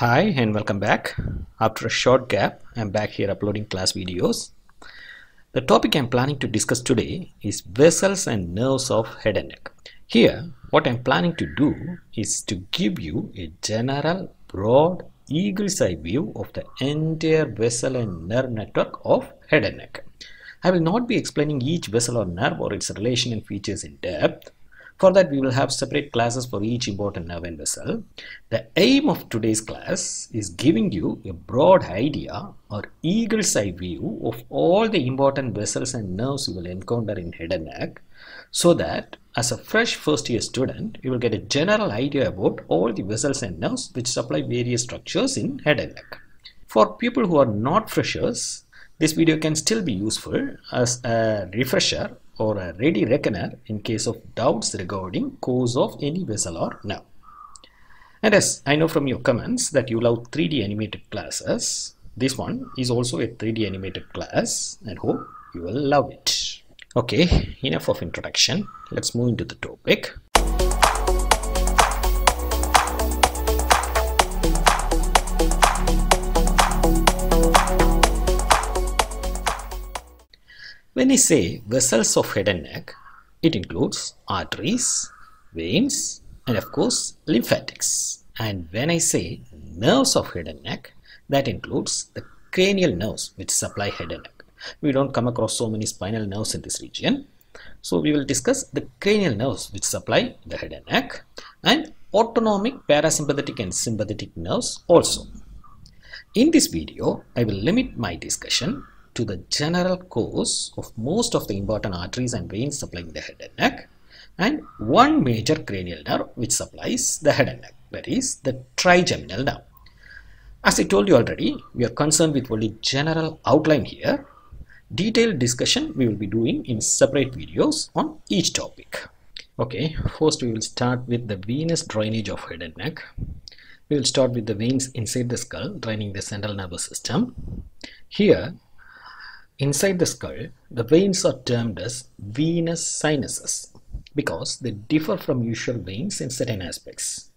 Hi and welcome back. After a short gap, I'm back here uploading class videos. The topic I'm planning to discuss today is vessels and nerves of head and neck. Here, what I'm planning to do is to give you a general, broad, eagle's eye view of the entire vessel and nerve network of head and neck. I will not be explaining each vessel or nerve or its relation and features in depth. For that, we will have separate classes for each important nerve and vessel. The aim of today's class is giving you a broad idea or eagle's eye view of all the important vessels and nerves you will encounter in head and neck so that as a fresh first year student, you will get a general idea about all the vessels and nerves which supply various structures in head and neck. For people who are not freshers, this video can still be useful as a refresher or a ready reckoner in case of doubts regarding cause of any vessel or nerve. And as I know from your comments that you love 3D animated classes, this one is also a 3D animated class and hope you will love it. Okay, enough of introduction. Let's move into the topic. When I say vessels of head and neck, it includes arteries, veins, and of course lymphatics. And when I say nerves of head and neck, that includes the cranial nerves which supply head and neck. We don't come across so many spinal nerves in this region. So we will discuss the cranial nerves which supply the head and neck and autonomic parasympathetic and sympathetic nerves also. In this video, I will limit my discussion to the general course of most of the important arteries and veins supplying the head and neck and one major cranial nerve which supplies the head and neck that is the trigeminal nerve. As I told you already, we are concerned with only general outline here. Detailed discussion we will be doing in separate videos on each topic. Okay, first we will start with the venous drainage of head and neck. We will start with the veins inside the skull draining the central nervous system. Here, Inside the skull, the veins are termed as venous sinuses because they differ from usual veins in certain aspects.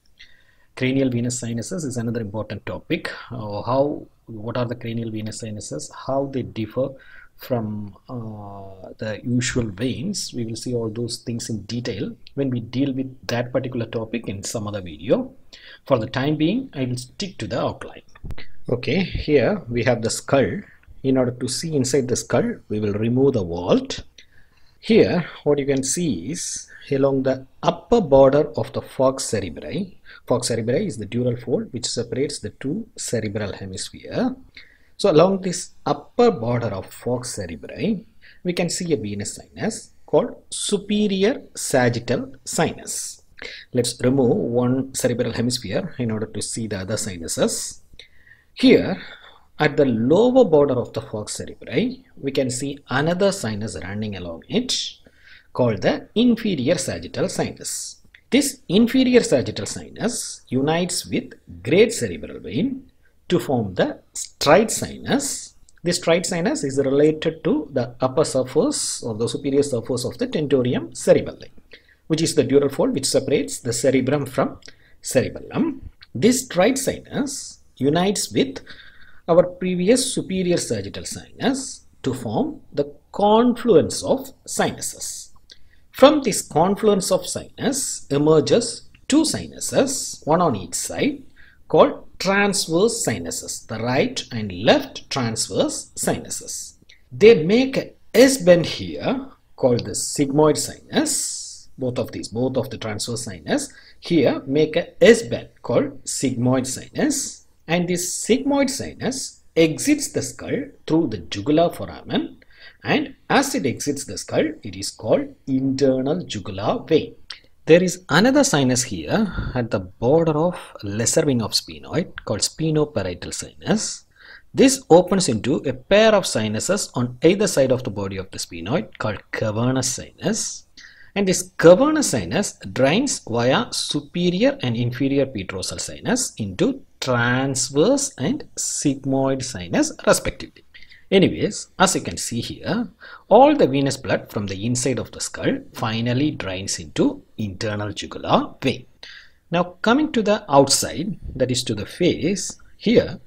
Cranial venous sinuses is another important topic. Uh, how, what are the cranial venous sinuses? How they differ from uh, the usual veins. We will see all those things in detail when we deal with that particular topic in some other video. For the time being, I will stick to the outline. Okay, here we have the skull in order to see inside the skull we will remove the vault here what you can see is along the upper border of the fox cerebri fox cerebri is the dural fold which separates the two cerebral hemisphere so along this upper border of fox cerebri we can see a venous sinus called superior sagittal sinus let's remove one cerebral hemisphere in order to see the other sinuses here at the lower border of the Fox cerebri, we can see another sinus running along it called the inferior sagittal sinus. This inferior sagittal sinus unites with great cerebral vein to form the straight sinus. This straight sinus is related to the upper surface or the superior surface of the tentorium cerebelli, which is the dural fold which separates the cerebrum from cerebellum. This straight sinus unites with our previous superior sagittal sinus to form the confluence of sinuses. From this confluence of sinus emerges two sinuses, one on each side, called transverse sinuses, the right and left transverse sinuses. They make a S bend here called the sigmoid sinus, both of these, both of the transverse sinus here make a S bend called sigmoid sinus and this sigmoid sinus exits the skull through the jugular foramen and as it exits the skull it is called internal jugular vein. There is another sinus here at the border of lesser wing of sphenoid called spinoparietal sinus. This opens into a pair of sinuses on either side of the body of the sphenoid called cavernous sinus. And this cavernous sinus drains via superior and inferior petrosal sinus into transverse and sigmoid sinus respectively. Anyways, as you can see here, all the venous blood from the inside of the skull finally drains into internal jugular vein. Now coming to the outside, that is to the face, here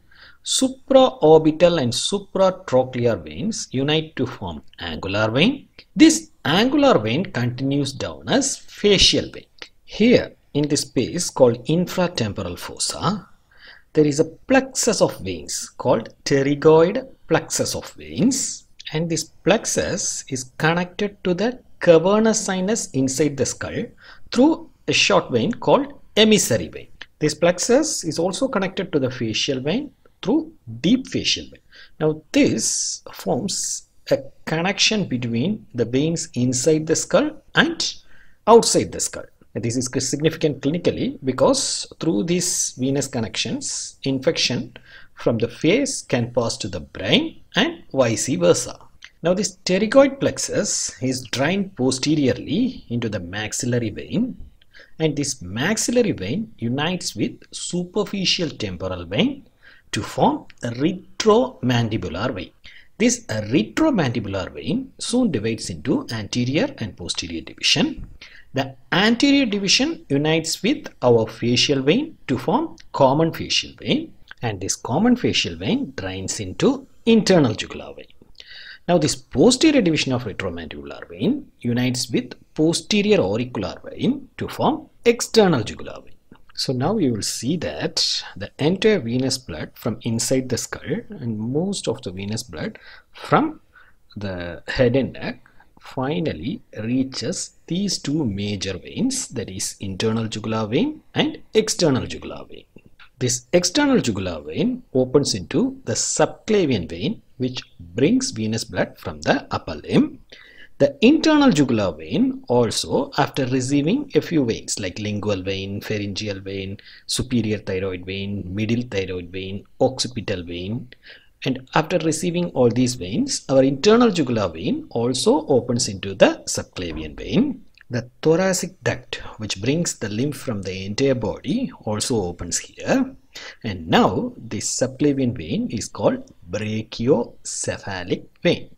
supraorbital and supratrochlear veins unite to form angular vein. This angular vein continues down as facial vein. Here in this space called infratemporal fossa, there is a plexus of veins called pterygoid plexus of veins and this plexus is connected to the cavernous sinus inside the skull through a short vein called emissary vein. This plexus is also connected to the facial vein through deep facial vein. Now this forms a connection between the veins inside the skull and outside the skull this is significant clinically because through these venous connections, infection from the face can pass to the brain and vice versa. Now this pterygoid plexus is drained posteriorly into the maxillary vein and this maxillary vein unites with superficial temporal vein to form a retromandibular vein. This retromandibular vein soon divides into anterior and posterior division the anterior division unites with our facial vein to form common facial vein and this common facial vein drains into internal jugular vein. Now this posterior division of retromandibular vein unites with posterior auricular vein to form external jugular vein. So now you will see that the entire venous blood from inside the skull and most of the venous blood from the head and neck finally reaches these two major veins that is internal jugular vein and external jugular vein. This external jugular vein opens into the subclavian vein which brings venous blood from the upper limb. The internal jugular vein also after receiving a few veins like lingual vein, pharyngeal vein, superior thyroid vein, middle thyroid vein, occipital vein and after receiving all these veins, our internal jugular vein also opens into the subclavian vein. The thoracic duct, which brings the lymph from the entire body, also opens here. And now this subclavian vein is called brachiocephalic vein.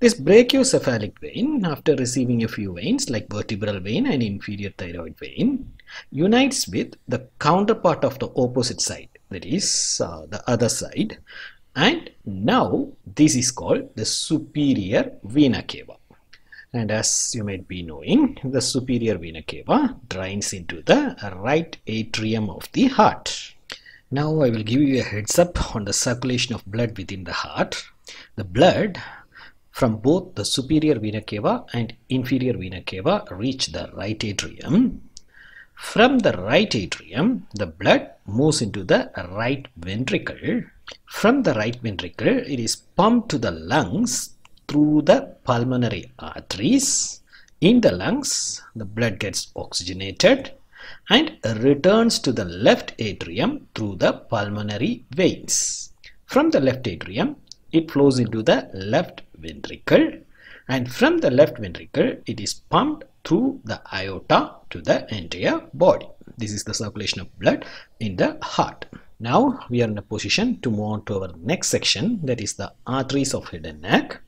This brachiocephalic vein, after receiving a few veins like vertebral vein and inferior thyroid vein, unites with the counterpart of the opposite side, that is uh, the other side, and now this is called the superior vena cava and as you might be knowing the superior vena cava drains into the right atrium of the heart now i will give you a heads up on the circulation of blood within the heart the blood from both the superior vena cava and inferior vena cava reach the right atrium from the right atrium the blood moves into the right ventricle from the right ventricle, it is pumped to the lungs through the pulmonary arteries. In the lungs, the blood gets oxygenated and returns to the left atrium through the pulmonary veins. From the left atrium, it flows into the left ventricle and from the left ventricle, it is pumped through the aorta to the entire body. This is the circulation of blood in the heart. Now we are in a position to move on to our next section that is the arteries of head and neck.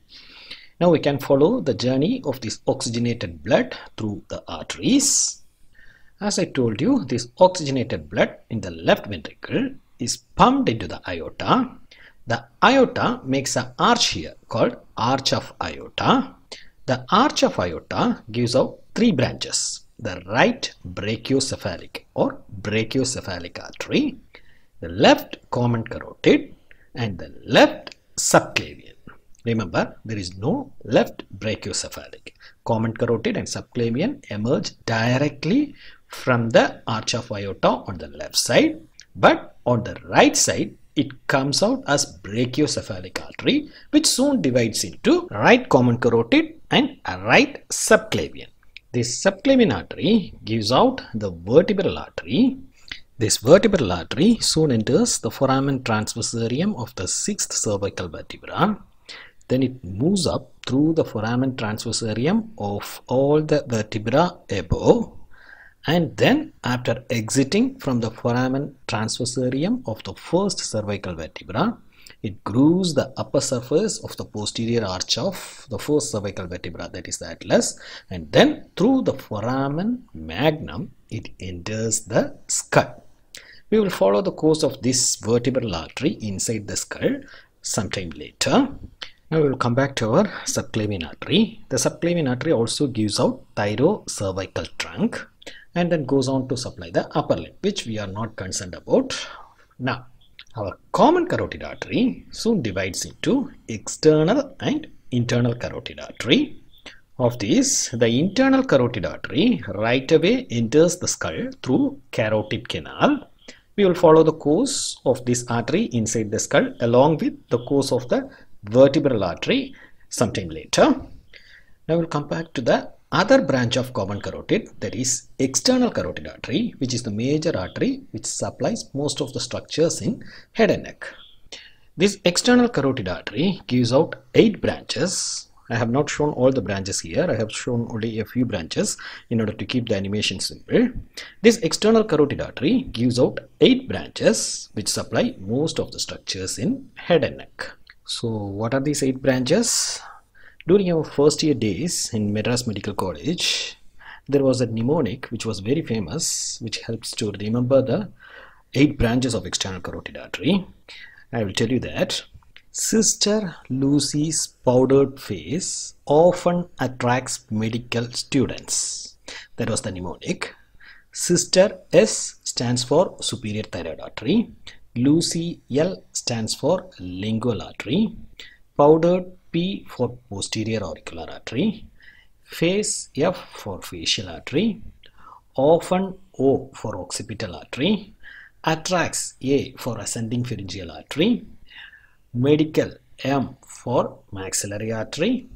Now we can follow the journey of this oxygenated blood through the arteries. As I told you, this oxygenated blood in the left ventricle is pumped into the aorta. The aorta makes an arch here called arch of aorta. The arch of aorta gives out three branches. The right brachiocephalic or brachiocephalic artery, the left common carotid and the left subclavian. Remember, there is no left brachiocephalic. Common carotid and subclavian emerge directly from the arch of aorta on the left side, but on the right side, it comes out as brachiocephalic artery, which soon divides into right common carotid and right subclavian. This subclavian artery gives out the vertebral artery this vertebral artery soon enters the foramen transversarium of the sixth cervical vertebra. Then it moves up through the foramen transversarium of all the vertebra above and then after exiting from the foramen transversarium of the first cervical vertebra it grooves the upper surface of the posterior arch of the first cervical vertebra that is the atlas and then through the foramen magnum it enters the skull we will follow the course of this vertebral artery inside the skull sometime later. Now we will come back to our subclavian artery. The subclavian artery also gives out thyrocervical trunk and then goes on to supply the upper limb which we are not concerned about. Now our common carotid artery soon divides into external and internal carotid artery. Of these, the internal carotid artery right away enters the skull through carotid canal we will follow the course of this artery inside the skull along with the course of the vertebral artery sometime later. Now we'll come back to the other branch of common carotid that is external carotid artery which is the major artery which supplies most of the structures in head and neck. This external carotid artery gives out 8 branches I have not shown all the branches here. I have shown only a few branches in order to keep the animation simple. This external carotid artery gives out 8 branches which supply most of the structures in head and neck. So what are these 8 branches? During our first year days in Madras Medical College, there was a mnemonic which was very famous which helps to remember the eight branches of external carotid artery. I will tell you that Sister Lucy's powdered face often attracts medical students. That was the mnemonic. Sister S stands for superior thyroid artery. Lucy L stands for lingual artery. Powdered P for posterior auricular artery. Face F for facial artery. Often O for occipital artery. Attracts A for ascending pharyngeal artery medical M for maxillary artery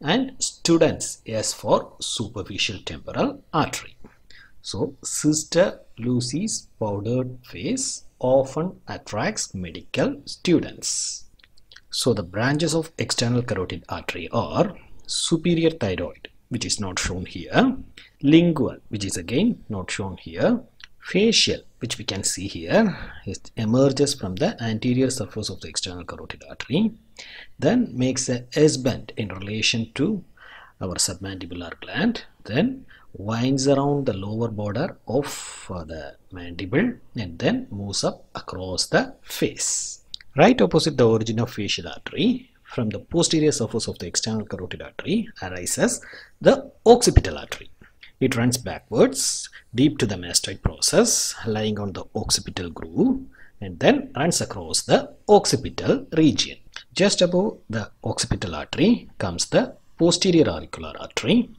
and students S for superficial temporal artery. So Sister Lucy's powdered face often attracts medical students. So the branches of external carotid artery are superior thyroid which is not shown here, lingual which is again not shown here, facial which we can see here, it emerges from the anterior surface of the external carotid artery, then makes a S-bend in relation to our submandibular gland, then winds around the lower border of uh, the mandible and then moves up across the face. Right opposite the origin of facial artery, from the posterior surface of the external carotid artery arises the occipital artery. It runs backwards deep to the mastoid process lying on the occipital groove and then runs across the occipital region. Just above the occipital artery comes the posterior auricular artery.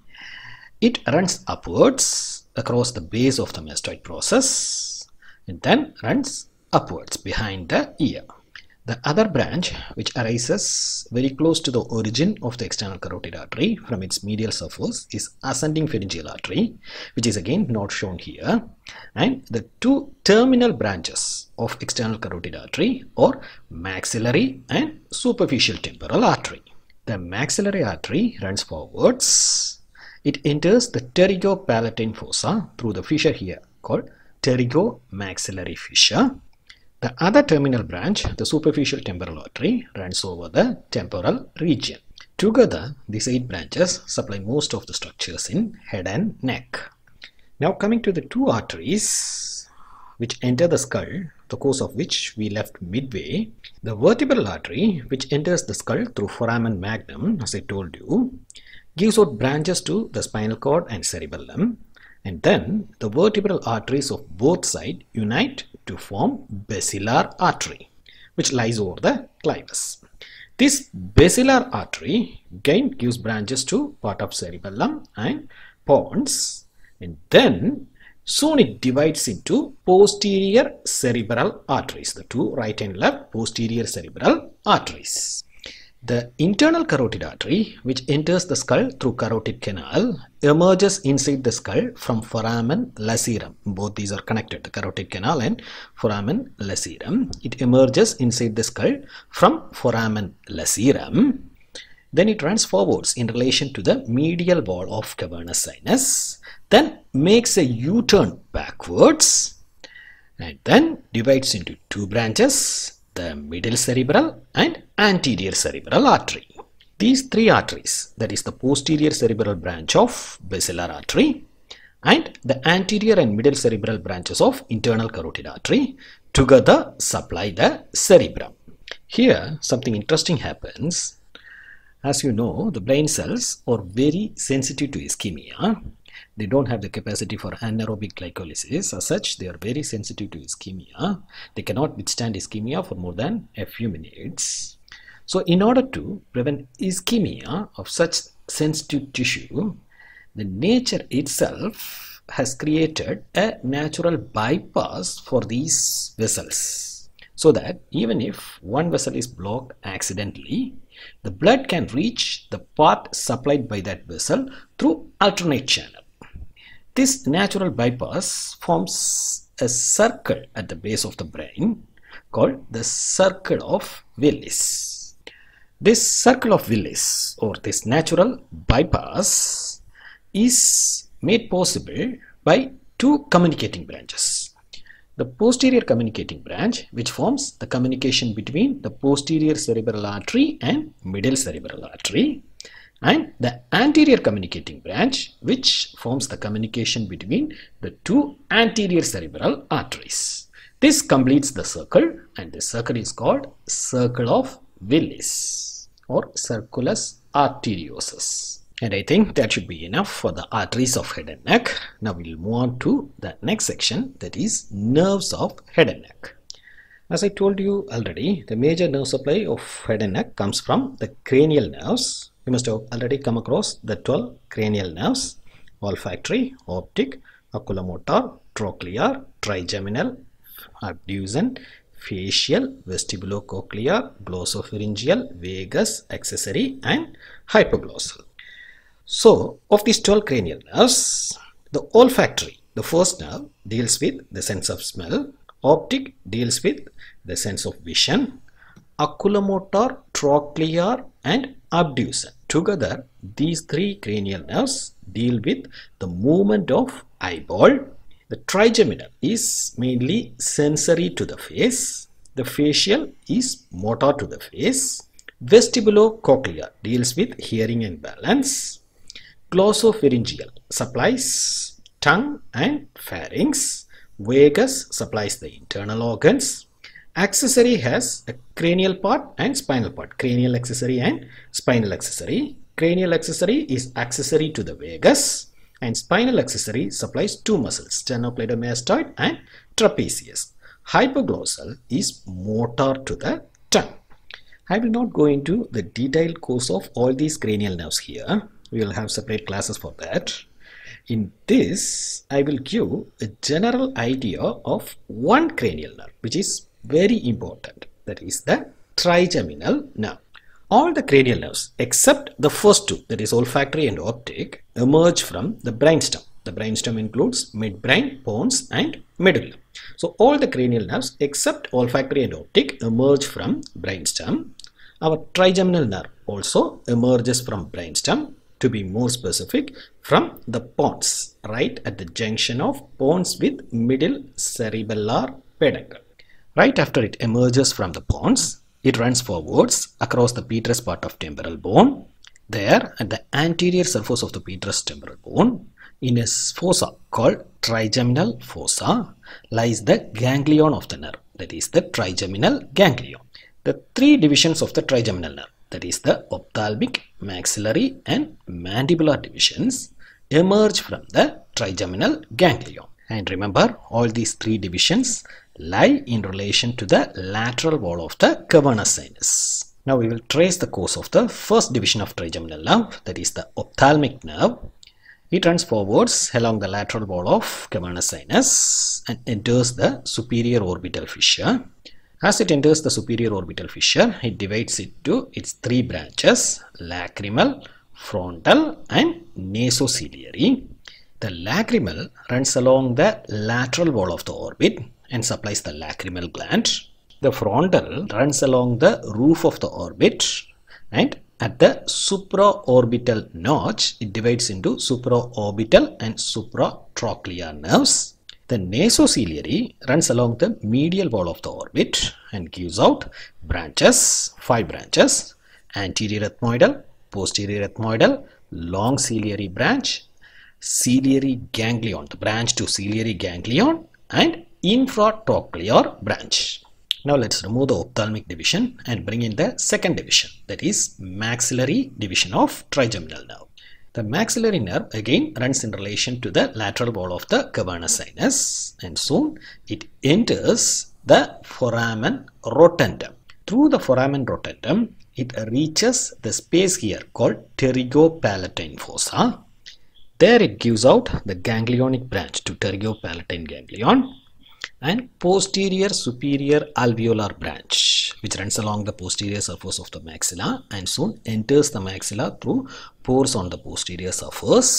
It runs upwards across the base of the mastoid process and then runs upwards behind the ear. The other branch, which arises very close to the origin of the external carotid artery from its medial surface, is ascending pharyngeal artery, which is again not shown here. And the two terminal branches of external carotid artery are maxillary and superficial temporal artery. The maxillary artery runs forwards. It enters the pterygopalatine fossa through the fissure here called pterygomaxillary fissure the other terminal branch, the superficial temporal artery, runs over the temporal region. Together, these eight branches supply most of the structures in head and neck. Now coming to the two arteries which enter the skull, the course of which we left midway, the vertebral artery which enters the skull through foramen magnum as I told you, gives out branches to the spinal cord and cerebellum and then the vertebral arteries of both sides unite to form basilar artery, which lies over the clivus. This basilar artery again gives branches to part of cerebellum and pons. And then soon it divides into posterior cerebral arteries, the two right and left posterior cerebral arteries. The internal carotid artery, which enters the skull through carotid canal, emerges inside the skull from foramen lacerum. Both these are connected, the carotid canal and foramen lacerum. It emerges inside the skull from foramen lacerum. Then it runs forwards in relation to the medial wall of cavernous sinus. Then makes a U-turn backwards and then divides into two branches, the middle cerebral and anterior cerebral artery. These three arteries, that is the posterior cerebral branch of basilar artery and the anterior and middle cerebral branches of internal carotid artery together supply the cerebrum. Here something interesting happens. As you know, the brain cells are very sensitive to ischemia. They don't have the capacity for anaerobic glycolysis. As such, they are very sensitive to ischemia. They cannot withstand ischemia for more than a few minutes. So in order to prevent ischemia of such sensitive tissue, the nature itself has created a natural bypass for these vessels so that even if one vessel is blocked accidentally, the blood can reach the part supplied by that vessel through alternate channel. This natural bypass forms a circle at the base of the brain called the circle of Willis. This circle of Willis or this natural bypass is made possible by two communicating branches. The posterior communicating branch which forms the communication between the posterior cerebral artery and middle cerebral artery and the anterior communicating branch which forms the communication between the two anterior cerebral arteries. This completes the circle and the circle is called circle of Willis or circulus arteriosus. And I think that should be enough for the arteries of head and neck. Now we'll move on to the next section that is nerves of head and neck. As I told you already, the major nerve supply of head and neck comes from the cranial nerves. You must have already come across the 12 cranial nerves, olfactory, optic, oculomotor, trochlear, trigeminal, abducent, facial, vestibulocochlear, glossopharyngeal, vagus, accessory and hypoglossal. So, of these 12 cranial nerves, the olfactory, the first nerve, deals with the sense of smell. Optic deals with the sense of vision. Oculomotor, trochlear and abducens. Together, these three cranial nerves deal with the movement of eyeball, the trigeminal is mainly sensory to the face. The facial is motor to the face. Vestibulocochlear deals with hearing and balance. Glossopharyngeal supplies tongue and pharynx. Vagus supplies the internal organs. Accessory has a cranial part and spinal part. Cranial accessory and spinal accessory. Cranial accessory is accessory to the vagus. And spinal accessory supplies two muscles, sternocleidomastoid and trapezius. Hypoglossal is motor to the tongue. I will not go into the detailed course of all these cranial nerves here. We will have separate classes for that. In this, I will give a general idea of one cranial nerve, which is very important. That is the trigeminal nerve. All the cranial nerves, except the first two, that is olfactory and optic, emerge from the brainstem. The brainstem includes midbrain, pons and medulla. So all the cranial nerves except olfactory and optic emerge from brainstem. Our trigeminal nerve also emerges from brainstem to be more specific from the pons right at the junction of pons with middle cerebellar peduncle. Right after it emerges from the pons, it runs forwards across the petrous part of temporal bone. There, at the anterior surface of the petrous temporal bone, in a fossa called trigeminal fossa, lies the ganglion of the nerve, that is the trigeminal ganglion. The three divisions of the trigeminal nerve, that is the ophthalmic, maxillary and mandibular divisions, emerge from the trigeminal ganglion. And remember, all these three divisions lie in relation to the lateral wall of the cavernous sinus. Now we will trace the course of the first division of trigeminal nerve that is the ophthalmic nerve. It runs forwards along the lateral wall of cavernous sinus and enters the superior orbital fissure. As it enters the superior orbital fissure, it divides it to its three branches, lacrimal, frontal and nasociliary. The lacrimal runs along the lateral wall of the orbit and supplies the lacrimal gland. The frontal runs along the roof of the orbit and at the supraorbital notch, it divides into supraorbital and supratrochlear nerves. The nasociliary runs along the medial wall of the orbit and gives out branches, five branches, anterior ethmoidal, posterior ethmoidal, long ciliary branch, ciliary ganglion, the branch to ciliary ganglion and infratrochlear branch. Now let's remove the ophthalmic division and bring in the second division that is maxillary division of trigeminal nerve. The maxillary nerve again runs in relation to the lateral wall of the cavernous sinus and soon it enters the foramen rotundum. Through the foramen rotundum, it reaches the space here called pterygopalatine fossa. There it gives out the ganglionic branch to pterygopalatine ganglion and posterior superior alveolar branch which runs along the posterior surface of the maxilla and soon enters the maxilla through pores on the posterior surface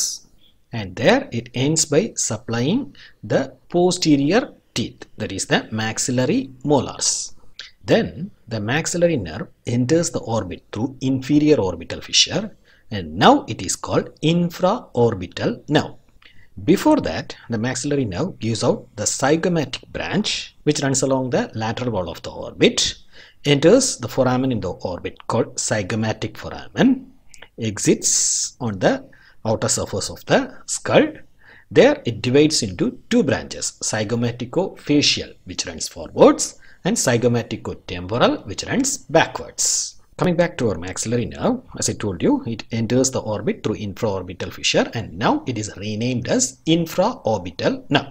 and there it ends by supplying the posterior teeth that is the maxillary molars. Then the maxillary nerve enters the orbit through inferior orbital fissure and now it is called infraorbital nerve. Before that, the maxillary nerve gives out the zygomatic branch which runs along the lateral wall of the orbit, enters the foramen in the orbit called zygomatic foramen, exits on the outer surface of the skull. There it divides into two branches, zygomatico-facial which runs forwards and zygomatico-temporal which runs backwards. Coming back to our maxillary nerve, as I told you, it enters the orbit through infraorbital fissure and now it is renamed as infraorbital nerve.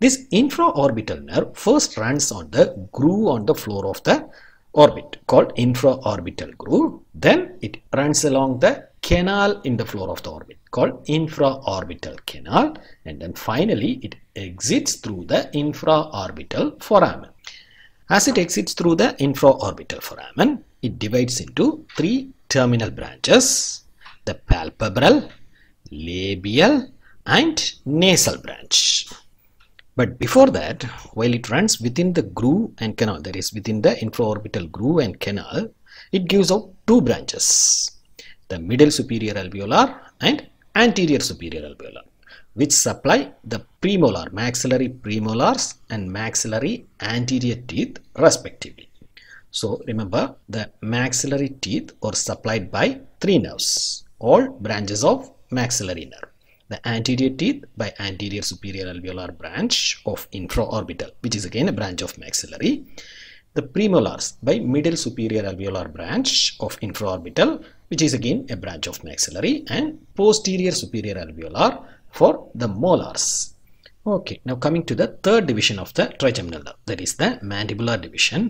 This infraorbital nerve first runs on the groove on the floor of the orbit called infraorbital groove. Then it runs along the canal in the floor of the orbit called infraorbital canal. And then finally it exits through the infraorbital foramen. As it exits through the infraorbital foramen, it divides into three terminal branches the palpebral, labial and nasal branch. But before that, while it runs within the groove and canal, that is within the infraorbital groove and canal, it gives out two branches, the middle superior alveolar and anterior superior alveolar, which supply the premolar, maxillary premolars and maxillary anterior teeth respectively. So remember the maxillary teeth are supplied by three nerves, all branches of maxillary nerve. The anterior teeth by anterior superior alveolar branch of infraorbital, which is again a branch of maxillary. The premolars by middle superior alveolar branch of infraorbital, which is again a branch of maxillary and posterior superior alveolar for the molars Okay, now coming to the third division of the trigeminal nerve, that is the mandibular division.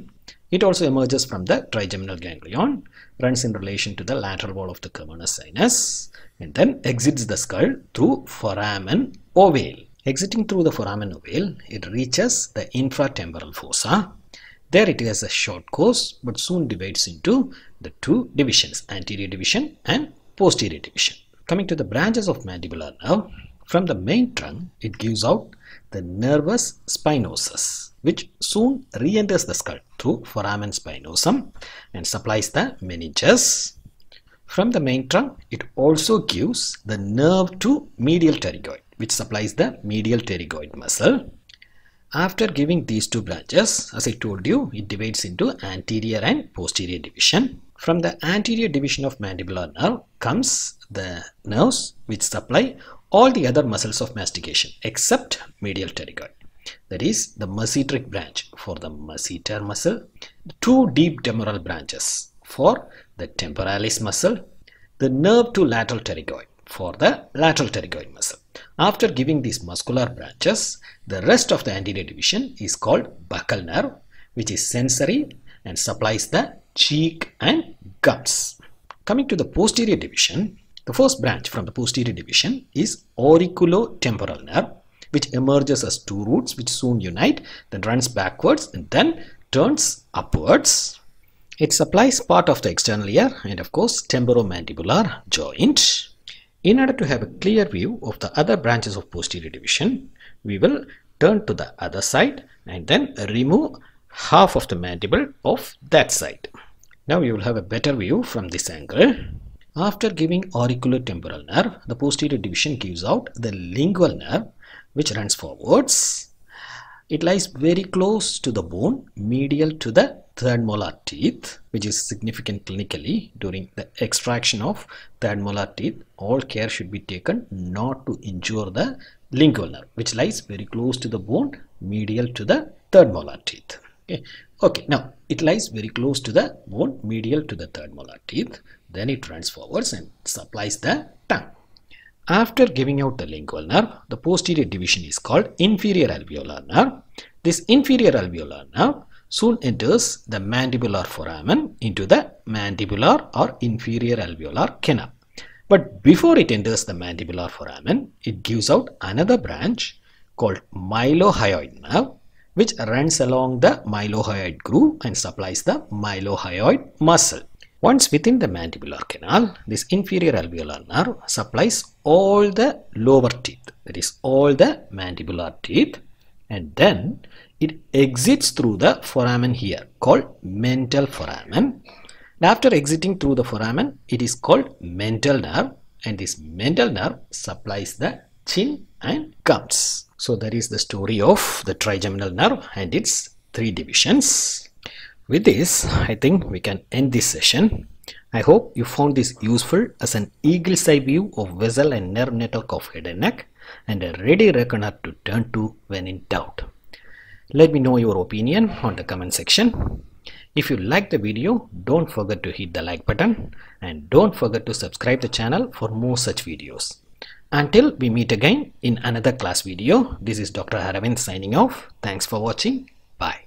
It also emerges from the trigeminal ganglion, runs in relation to the lateral wall of the cavernous sinus, and then exits the skull through foramen ovale. Exiting through the foramen ovale, it reaches the infratemporal fossa. There it has a short course, but soon divides into the two divisions, anterior division and posterior division. Coming to the branches of mandibular nerve, from the main trunk, it gives out the nervous spinosus, which soon re-enters the skull through foramen spinosum and supplies the meninges. From the main trunk, it also gives the nerve to medial pterygoid, which supplies the medial pterygoid muscle. After giving these two branches, as I told you, it divides into anterior and posterior division. From the anterior division of mandibular nerve comes the nerves which supply all the other muscles of mastication except medial pterygoid. That is the masseteric branch for the masseter muscle, the two deep demoral branches for the temporalis muscle, the nerve to lateral pterygoid for the lateral pterygoid muscle. After giving these muscular branches, the rest of the anterior division is called buccal nerve, which is sensory and supplies the cheek and gums. Coming to the posterior division, the first branch from the posterior division is auriculotemporal nerve which emerges as two roots which soon unite then runs backwards and then turns upwards. It supplies part of the external ear and of course temporomandibular joint. In order to have a clear view of the other branches of posterior division, we will turn to the other side and then remove half of the mandible of that side. Now you will have a better view from this angle. After giving auriculotemporal nerve, the posterior division gives out the lingual nerve which runs forwards. It lies very close to the bone, medial to the third molar teeth, which is significant clinically during the extraction of third molar teeth. All care should be taken not to injure the lingual nerve, which lies very close to the bone, medial to the third molar teeth. Okay, okay now it lies very close to the bone, medial to the third molar teeth. Then it runs forwards and supplies the tongue. After giving out the lingual nerve, the posterior division is called inferior alveolar nerve. This inferior alveolar nerve soon enters the mandibular foramen into the mandibular or inferior alveolar canal. But before it enters the mandibular foramen, it gives out another branch called mylohyoid nerve which runs along the mylohyoid groove and supplies the mylohyoid muscle. Once within the mandibular canal, this inferior alveolar nerve supplies all the lower teeth, that is all the mandibular teeth and then it exits through the foramen here called mental foramen. And after exiting through the foramen, it is called mental nerve and this mental nerve supplies the chin and gums. So that is the story of the trigeminal nerve and its three divisions. With this, I think we can end this session. I hope you found this useful as an eagle's eye view of vessel and nerve network of head and neck and a ready reckoner to turn to when in doubt. Let me know your opinion on the comment section. If you like the video, don't forget to hit the like button and don't forget to subscribe the channel for more such videos. Until we meet again in another class video, this is Dr. Haravind signing off. Thanks for watching. Bye.